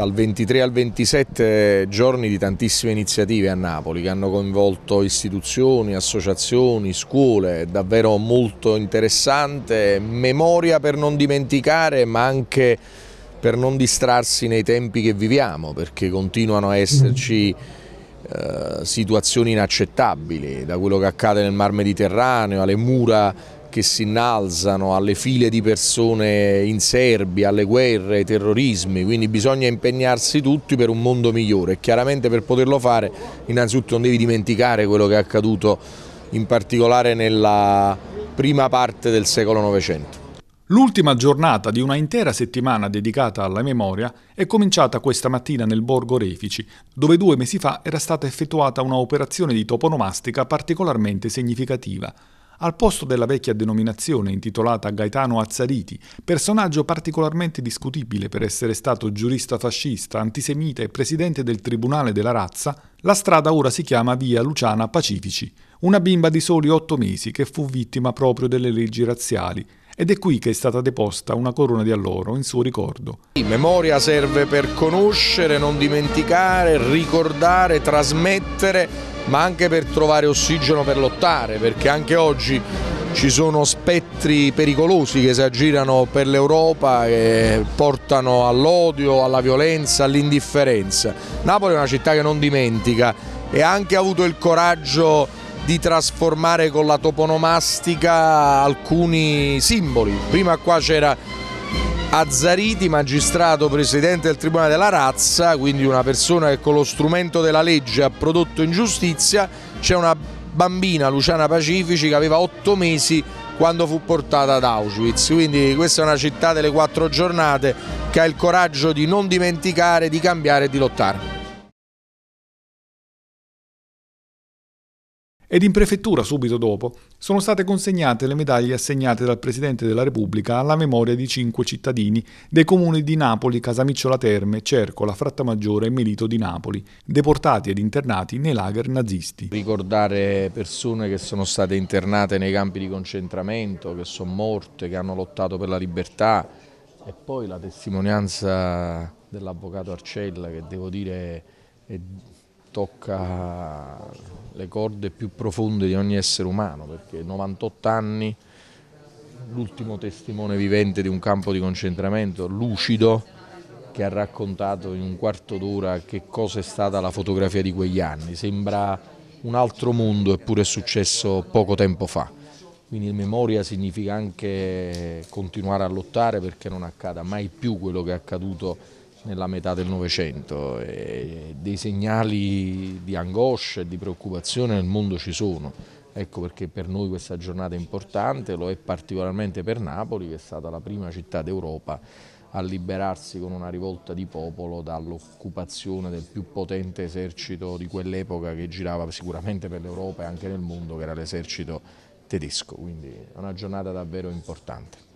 dal 23 al 27 giorni di tantissime iniziative a Napoli che hanno coinvolto istituzioni, associazioni, scuole, davvero molto interessante, memoria per non dimenticare ma anche per non distrarsi nei tempi che viviamo perché continuano a esserci mm. eh, situazioni inaccettabili da quello che accade nel Mar Mediterraneo alle mura che si innalzano, alle file di persone in Serbia, alle guerre, ai terrorismi, quindi bisogna impegnarsi tutti per un mondo migliore. Chiaramente per poterlo fare innanzitutto non devi dimenticare quello che è accaduto in particolare nella prima parte del secolo Novecento. L'ultima giornata di una intera settimana dedicata alla memoria è cominciata questa mattina nel borgo Refici, dove due mesi fa era stata effettuata un'operazione di toponomastica particolarmente significativa. Al posto della vecchia denominazione intitolata Gaetano Azzariti, personaggio particolarmente discutibile per essere stato giurista fascista, antisemita e presidente del Tribunale della Razza, la strada ora si chiama Via Luciana Pacifici, una bimba di soli otto mesi che fu vittima proprio delle leggi razziali ed è qui che è stata deposta una corona di alloro in suo ricordo. Memoria serve per conoscere, non dimenticare, ricordare, trasmettere ma anche per trovare ossigeno per lottare, perché anche oggi ci sono spettri pericolosi che si aggirano per l'Europa e portano all'odio, alla violenza, all'indifferenza. Napoli è una città che non dimentica e ha anche avuto il coraggio di trasformare con la toponomastica alcuni simboli. Prima qua c'era Azzariti, magistrato presidente del Tribunale della Razza, quindi una persona che con lo strumento della legge ha prodotto ingiustizia, c'è una bambina, Luciana Pacifici, che aveva otto mesi quando fu portata ad Auschwitz. Quindi questa è una città delle quattro giornate che ha il coraggio di non dimenticare, di cambiare e di lottare. ed in prefettura subito dopo sono state consegnate le medaglie assegnate dal Presidente della Repubblica alla memoria di cinque cittadini dei comuni di Napoli, Casamicciola Terme, Cercola, Frattamaggiore e Melito di Napoli, deportati ed internati nei lager nazisti. Ricordare persone che sono state internate nei campi di concentramento, che sono morte, che hanno lottato per la libertà e poi la testimonianza dell'avvocato Arcella che devo dire... È tocca le corde più profonde di ogni essere umano, perché 98 anni, l'ultimo testimone vivente di un campo di concentramento, lucido, che ha raccontato in un quarto d'ora che cosa è stata la fotografia di quegli anni. Sembra un altro mondo, eppure è successo poco tempo fa. Quindi memoria significa anche continuare a lottare perché non accada mai più quello che è accaduto nella metà del Novecento e dei segnali di angoscia e di preoccupazione nel mondo ci sono. Ecco perché per noi questa giornata è importante, lo è particolarmente per Napoli che è stata la prima città d'Europa a liberarsi con una rivolta di popolo dall'occupazione del più potente esercito di quell'epoca che girava sicuramente per l'Europa e anche nel mondo che era l'esercito tedesco, quindi è una giornata davvero importante.